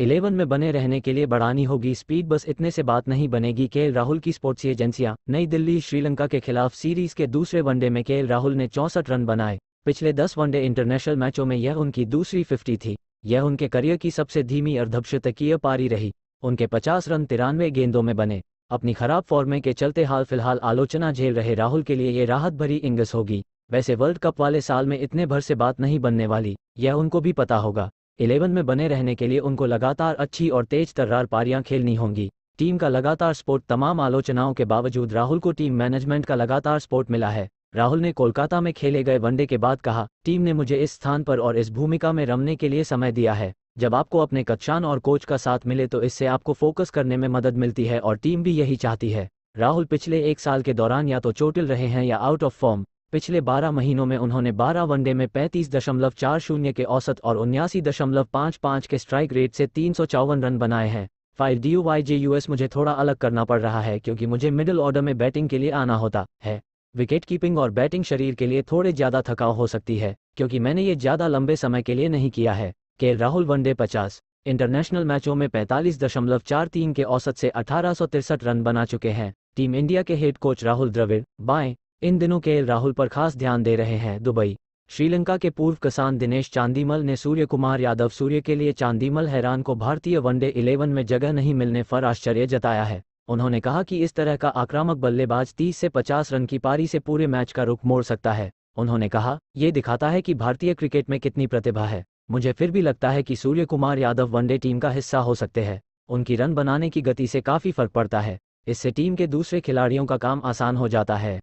eleven में बने रहने के लिए बढ़ानी होगी स्पीड बस इतने से बात नहीं बनेगी केएल राहुल की स्पोर्ट्स एजेंसियां नई दिल्ली श्रीलंका के खिलाफ सीरीज के दूसरे वनडे में केएल राहुल ने चौसठ रन बनाए पिछले दस वनडे इंटरनेशनल मैचों में यह उनकी दूसरी फिफ्टी थी यह उनके करियर की सबसे धीमी अर्धशतकीय पारी रही उनके पचास रन तिरानवे गेंदों में बने अपनी खराब फॉर्मे के चलते हाल फिलहाल आलोचना झेल रहे राहुल के लिए ये राहत भरी इंगस होगी वैसे वर्ल्ड कप वाले साल में इतने भर से बात नहीं बनने वाली यह उनको भी पता होगा इलेवन में बने रहने के लिए उनको लगातार अच्छी और तेज तर्रार पारियां खेलनी होंगी टीम का लगातार स्पोर्ट तमाम आलोचनाओं के बावजूद राहुल को टीम मैनेजमेंट का लगातार स्पोर्ट मिला है राहुल ने कोलकाता में खेले गए वनडे के बाद कहा टीम ने मुझे इस स्थान पर और इस भूमिका में रमने के लिए समय दिया है जब आपको अपने कक्षान और कोच का साथ मिले तो इससे आपको फोकस करने में मदद मिलती है और टीम भी यही चाहती है राहुल पिछले एक साल के दौरान या तो चोटिल रहे हैं या आउट ऑफ फॉर्म पिछले 12 महीनों में उन्होंने 12 वनडे में पैंतीस दशमलव चार शून्य के औसत और उन्यासी दशमलव पांच पांच के स्ट्राइक रेट से तीन सौ चौवन रन बनाए हैं five D Y J US मुझे थोड़ा अलग करना पड़ रहा है क्योंकि मुझे मिडिल ऑर्डर में बैटिंग के लिए आना होता है विकेट कीपिंग और बैटिंग शरीर के लिए थोड़े ज्यादा थकाव हो सकती है क्योंकि मैंने ये ज्यादा लंबे समय के लिए नहीं किया है के राहुल वनडे पचास इंटरनेशनल मैचों में पैंतालीस दशमलव चार तीन के औसत से अठारह सौ तिरसठ रन बना चुके हैं टीम इंडिया के हेड कोच राहुल द्रविड़ बाएं इन दिनों के राहुल पर खास ध्यान दे रहे हैं दुबई श्रीलंका के पूर्व किसान दिनेश चांदीमल ने सूर्य कुमार यादव सूर्य के लिए चांदीमल हैरान को भारतीय वनडे इलेवन में जगह नहीं मिलने पर आश्चर्य जताया है उन्होंने कहा कि इस तरह का आक्रामक बल्लेबाज 30 से 50 रन की पारी से पूरे मैच का रुख मोड़ सकता है उन्होंने कहा ये दिखाता है कि भारतीय क्रिकेट में कितनी प्रतिभा है मुझे फिर भी लगता है कि सूर्य कुमार यादव वनडे टीम का हिस्सा हो सकते हैं उनकी रन बनाने की गति से काफी फर्क पड़ता है इससे टीम के दूसरे खिलाड़ियों का काम आसान हो जाता है